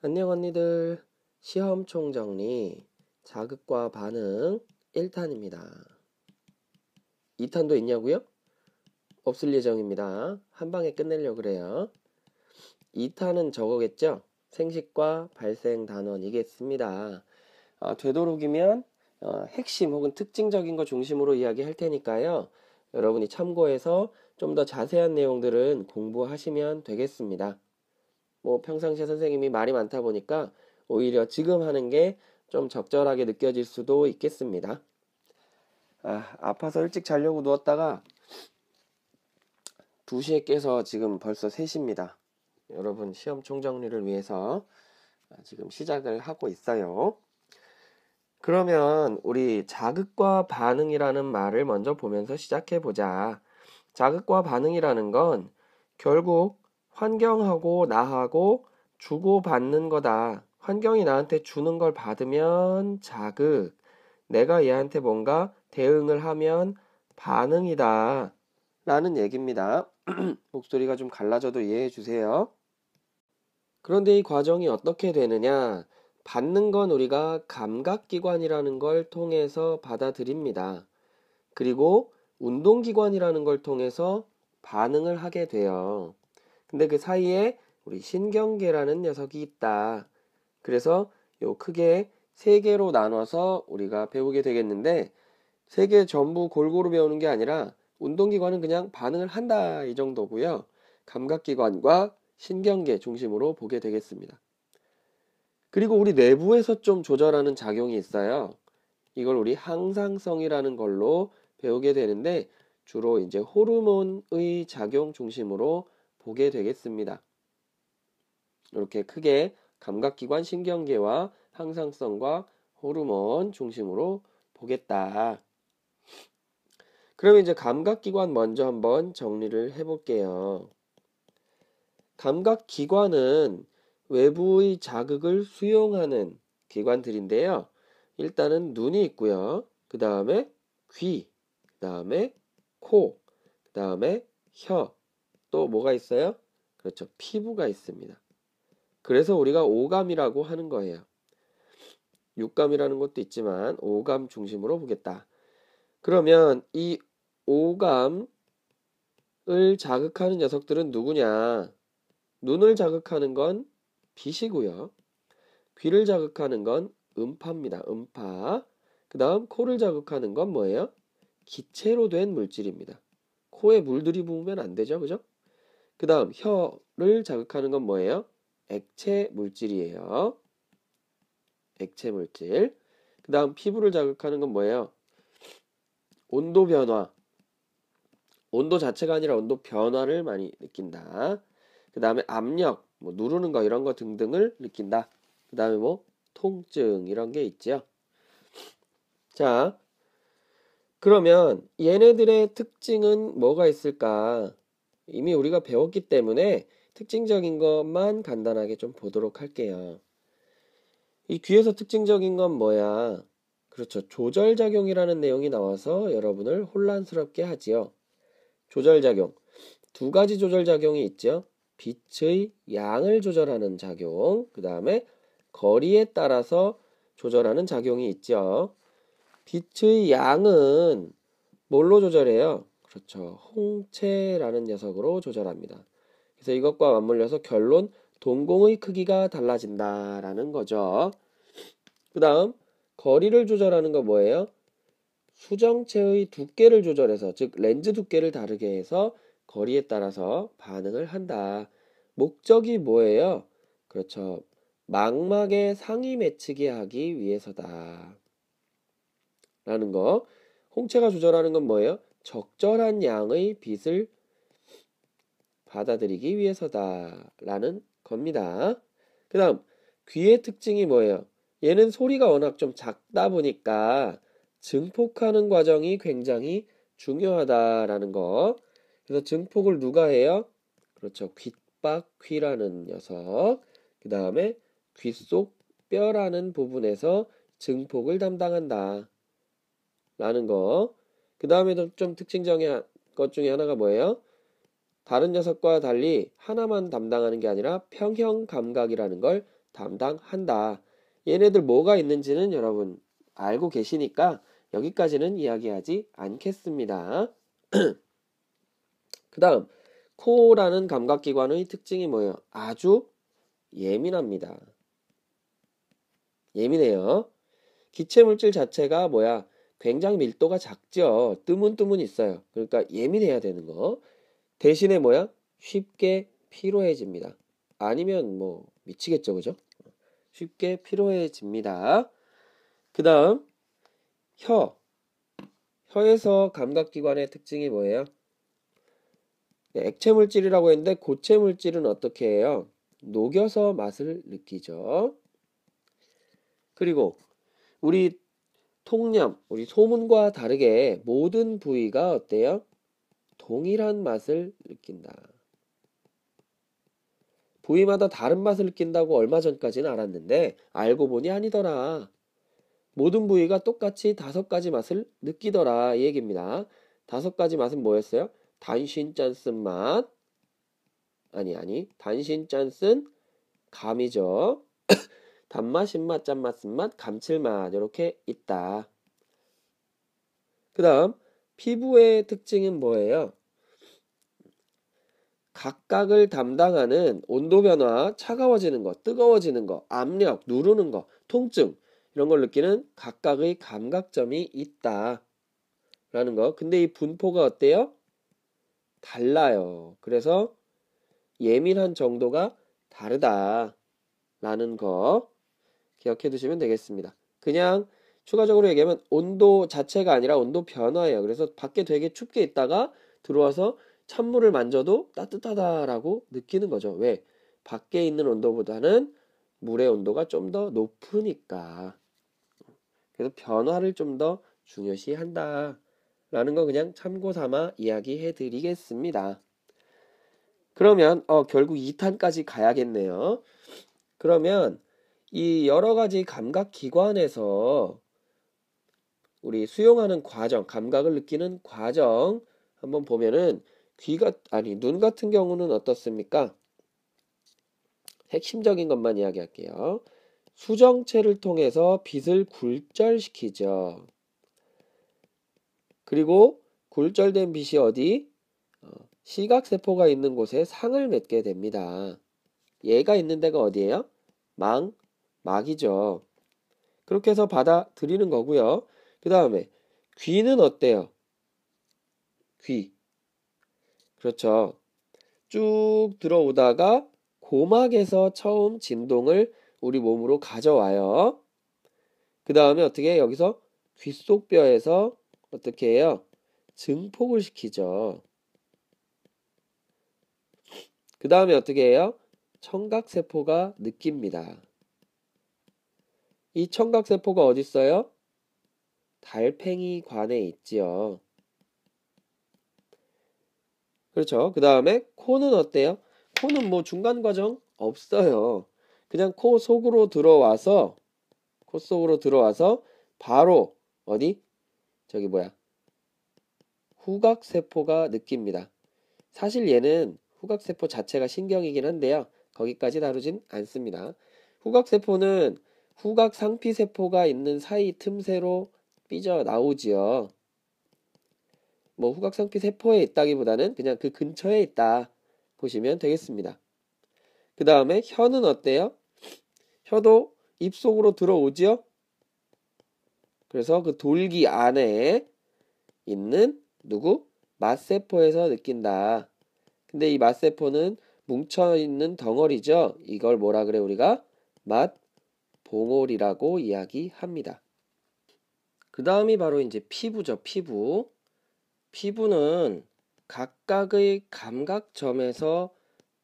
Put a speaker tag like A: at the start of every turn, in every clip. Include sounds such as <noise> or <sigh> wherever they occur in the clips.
A: 안녕 언니들. 시험 총정리 자극과 반응 1탄입니다. 2탄도 있냐고요? 없을 예정입니다. 한 방에 끝내려 고 그래요. 2탄은 저거겠죠? 생식과 발생 단원이겠습니다. 어, 되도록이면 어, 핵심 혹은 특징적인 거 중심으로 이야기할 테니까요. 여러분이 참고해서 좀 더 자세한 내용들은 공부하시면 되겠습니다. 뭐 평상시에 선생님이 말이 많다 보니까 오히려 지금 하는 게 좀 적절하게 느껴질 수도 있겠습니다. 아, 아파서 일찍 자려고 누웠다가 2시에 깨서 지금 벌써 3시입니다. 여러분 시험 총정리를 위해서 아, 지금 시작을 하고 있어요. 그러면 우리 자극과 반응이라는 말을 먼저 보면서 시작해 보자. 자극과 반응이라는 건 결국 환경하고 나하고 주고받는 거다. 환경이 나한테 주는 걸 받으면 자극. 내가 얘한테 뭔가 대응을 하면 반응이다. 라는 얘기입니다. <clears throat> 목소리가 좀 갈라져도 이해해 주세요. 그런데 이 과정이 어떻게 되느냐? 받는 건 우리가 감각기관이라는 걸 통해서 받아들입니다. 그리고 운동기관이라는 걸 통해서 반응을 하게 돼요. 근데 그 사이에 우리 신경계라는 녀석이 있다. 그래서 요 크게 세 개로 나눠서 우리가 배우게 되겠는데 세 개 전부 골고루 배우는 게 아니라 운동기관은 그냥 반응을 한다 이 정도고요. 감각기관과 신경계 중심으로 보게 되겠습니다. 그리고 우리 내부에서 좀 조절하는 작용이 있어요. 이걸 우리 항상성이라는 걸로 배우게 되는데 주로 이제 호르몬의 작용 중심으로 보게 되겠습니다. 이렇게 크게 감각기관 신경계와 항상성과 호르몬 중심으로 보겠다. 그러면 이제 감각기관 먼저 한번 정리를 해볼게요. 감각기관은 외부의 자극을 수용하는 기관들인데요. 일단은 눈이 있고요. 그 다음에 귀, 그 다음에 코, 그 다음에 혀, 또 뭐가 있어요? 그렇죠. 피부가 있습니다. 그래서 우리가 오감이라고 하는 거예요. 육감이라는 것도 있지만 오감 중심으로 보겠다. 그러면 이 오감을 자극하는 녀석들은 누구냐? 눈을 자극하는 건 빛이고요. 귀를 자극하는 건 음파입니다. 음파. 그 다음 코를 자극하는 건 뭐예요? 기체로 된 물질입니다. 코에 물 들이부으면 안 되죠. 그죠? 그 다음 혀를 자극하는 건 뭐예요? 액체 물질이에요. 액체 물질. 그 다음 피부를 자극하는 건 뭐예요? 온도 변화. 온도 자체가 아니라 온도 변화를 많이 느낀다. 그 다음에 압력, 뭐 누르는 거 이런 거 등등을 느낀다. 그 다음에 뭐 통증 이런 게있죠 자, 그러면 얘네들의 특징은 뭐가 있을까? 이미 우리가 배웠기 때문에 특징적인 것만 간단하게 좀 보도록 할게요. 이 귀에서 특징적인 건 뭐야? 그렇죠. 조절작용이라는 내용이 나와서 여러분을 혼란스럽게 하지요. 조절작용. 두 가지 조절작용이 있죠. 빛의 양을 조절하는 작용, 그 다음에 거리에 따라서 조절하는 작용이 있죠. 빛의 양은 뭘로 조절해요? 그렇죠. 홍채라는 녀석으로 조절합니다. 그래서 이것과 맞물려서 결론 동공의 크기가 달라진다라는 거죠. 그 다음 거리를 조절하는 거 뭐예요? 수정체의 두께를 조절해서 즉 렌즈 두께를 다르게 해서 거리에 따라서 반응을 한다. 목적이 뭐예요? 그렇죠. 망막에 상위 매치게 하기 위해서다. 라는 거. 홍채가 조절하는 건 뭐예요? 적절한 양의 빛을 받아들이기 위해서다라는 겁니다. 그 다음, 귀의 특징이 뭐예요? 얘는 소리가 워낙 좀 작다 보니까 증폭하는 과정이 굉장히 중요하다라는 거. 그래서 증폭을 누가 해요? 그렇죠. 귓바퀴라는 녀석. 그 다음에 귓속 뼈라는 부분에서 증폭을 담당한다. 라는 거. 그 다음에도 좀 특징적인 것 중에 하나가 뭐예요? 다른 녀석과 달리 하나만 담당하는 게 아니라 평형 감각이라는 걸 담당한다. 얘네들 뭐가 있는지는 여러분 알고 계시니까 여기까지는 이야기하지 않겠습니다. 그 다음, 코라는 감각기관의 특징이 뭐예요? 아주 예민합니다. 예민해요. 기체 물질 자체가 뭐야? 굉장히 밀도가 작죠. 뜨문뜨문 있어요. 그러니까 예민해야 되는 거. 대신에 뭐야? 쉽게 피로해집니다. 아니면 뭐 미치겠죠. 그죠? 쉽게 피로해집니다. 그 다음, 혀. 혀에서 감각기관의 특징이 뭐예요? 네, 액체 물질이라고 했는데 고체 물질은 어떻게 해요? 녹여서 맛을 느끼죠. 그리고 우리 통념, 우리 소문과 다르게 모든 부위가 어때요? 동일한 맛을 느낀다. 부위마다 다른 맛을 느낀다고 얼마 전까지는 알았는데 알고 보니 아니더라. 모든 부위가 똑같이 다섯 가지 맛을 느끼더라 이 얘기입니다. 다섯 가지 맛은 뭐였어요? 단신 짠 쓴 맛 아니 아니 단신 짠 쓴 감이죠. 단맛, 신맛, 짠맛, 쓴맛, 감칠맛 이렇게 있다. 그 다음 피부의 특징은 뭐예요? 각각을 담당하는 온도 변화, 차가워지는 것, 뜨거워지는 것, 압력, 누르는 것, 통증 이런 걸 느끼는 각각의 감각점이 있다. 라는 거. 근데 이 분포가 어때요? 달라요. 그래서 예민한 정도가 다르다. 라는 거. 기억해 두시면 되겠습니다. 그냥 추가적으로 얘기하면 온도 자체가 아니라 온도 변화예요. 그래서 밖에 되게 춥게 있다가 들어와서 찬물을 만져도 따뜻하다라고 느끼는 거죠. 왜? 밖에 있는 온도보다는 물의 온도가 좀 더 높으니까. 그래서 변화를 좀 더 중요시 한다. 라는 거 그냥 참고 삼아 이야기해 드리겠습니다. 그러면, 어, 결국 2탄까지 가야겠네요. 그러면 이 여러 가지 감각 기관에서 우리 수용하는 과정, 감각을 느끼는 과정 한번 보면은 귀가 아니 눈 같은 경우는 어떻습니까? 핵심적인 것만 이야기할게요. 수정체를 통해서 빛을 굴절시키죠. 그리고 굴절된 빛이 어디? 어, 시각세포가 있는 곳에 상을 맺게 됩니다. 얘가 있는 데가 어디예요? 망, 막이죠. 그렇게 해서 받아들이는 거고요. 그 다음에 귀는 어때요? 귀. 그렇죠. 쭉 들어오다가 고막에서 처음 진동을 우리 몸으로 가져와요. 그 다음에 어떻게 여기서 귓속뼈에서 어떻게 해요? 증폭을 시키죠. 그 다음에 어떻게 해요? 청각세포가 느낍니다. 이 청각세포가 어디 있어요? 달팽이관에 있지요. 그렇죠. 그 다음에 코는 어때요? 코는 뭐 중간 과정 없어요. 그냥 코 속으로 들어와서 코 속으로 들어와서 바로 어디? 저기 뭐야? 후각세포가 느낍니다. 사실 얘는 후각세포 자체가 신경이긴 한데요. 거기까지 다루진 않습니다. 후각세포는 후각 상피세포가 있는 사이 틈새로 삐져나오지요. 뭐 후각 상피세포에 있다기보다는 그냥 그 근처에 있다 보시면 되겠습니다. 그 다음에 혀는 어때요? 혀도 입속으로 들어오지요? 그래서 그 돌기 안에 있는 누구? 맛세포에서 느낀다. 근데 이 맛세포는 뭉쳐있는 덩어리죠. 이걸 뭐라 그래 우리가? 맛 봉골이라고 이야기합니다. 그 다음이 바로 이제 피부죠, 피부. 피부는 각각의 감각점에서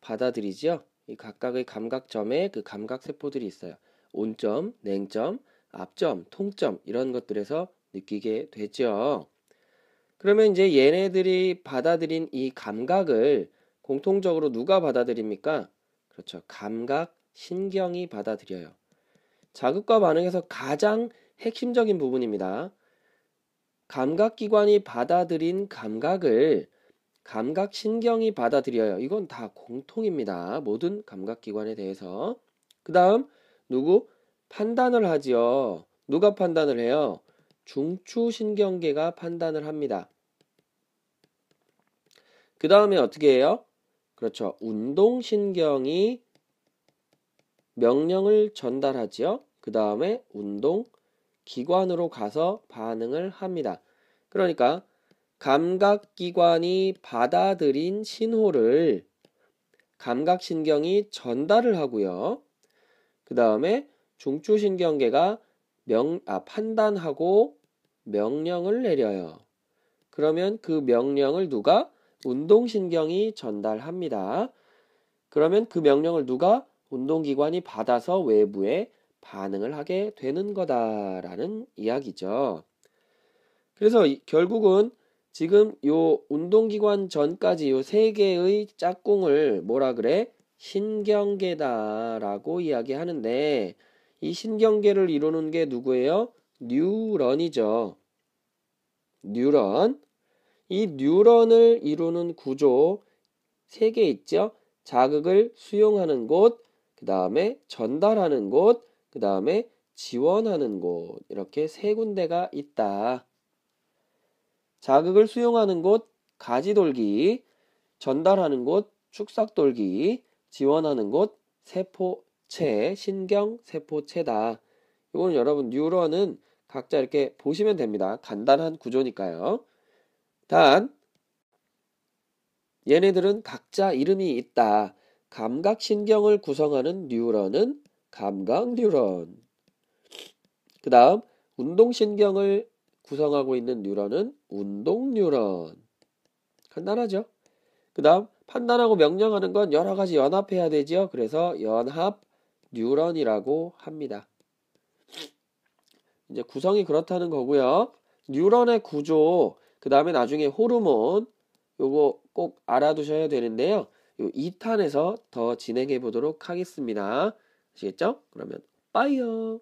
A: 받아들이죠. 이 각각의 감각점에 그 감각세포들이 있어요. 온점, 냉점, 앞점 통점, 이런 것들에서 느끼게 되죠. 그러면 이제 얘네들이 받아들인 이 감각을 공통적으로 누가 받아들입니까? 그렇죠. 감각 신경이 받아들여요. 자극과 반응에서 가장 핵심적인 부분입니다. 감각기관이 받아들인 감각을 감각신경이 받아들여요. 이건 다 공통입니다. 모든 감각기관에 대해서. 그 다음, 누구? 판단을 하지요. 누가 판단을 해요? 중추신경계가 판단을 합니다. 그 다음에 어떻게 해요? 그렇죠. 운동신경이 명령을 전달하지요. 그 다음에 운동 기관으로 가서 반응을 합니다. 그러니까 감각기관이 받아들인 신호를 감각신경이 전달을 하고요. 그 다음에 중추신경계가 명, 아, 판단하고 명령을 내려요. 그러면 그 명령을 누가? 운동신경이 전달합니다. 그러면 그 명령을 누가? 운동기관이 받아서 외부에 반응을 하게 되는 거다라는 이야기죠. 그래서 결국은 지금 요 운동기관 전까지 요 세 개의 짝꿍을 뭐라 그래? 신경계다라고 이야기하는데 이 신경계를 이루는 게 누구예요? 뉴런이죠. 뉴런. 이 뉴런을 이루는 구조 세 개 있죠. 자극을 수용하는 곳, 그 다음에 전달하는 곳, 그 다음에 지원하는 곳 이렇게 세 군데가 있다. 자극을 수용하는 곳 가지돌기, 전달하는 곳 축삭돌기, 지원하는 곳 세포체, 신경 세포체다. 이거는 여러분 뉴런은 각자 이렇게 보시면 됩니다. 간단한 구조니까요. 단 얘네들은 각자 이름이 있다. 감각신경을 구성하는 뉴런은 감각 뉴런. 그 다음, 운동신경을 구성하고 있는 뉴런은 운동 뉴런. 간단하죠? 그 다음, 판단하고 명령하는 건 여러 가지 연합해야 되지요. 그래서 연합 뉴런이라고 합니다. 이제 구성이 그렇다는 거고요. 뉴런의 구조, 그 다음에 나중에 호르몬, 요거 꼭 알아두셔야 되는데요. 요 2탄에서 더 진행해 보도록 하겠습니다. 아시겠죠? 그러면 빠이요.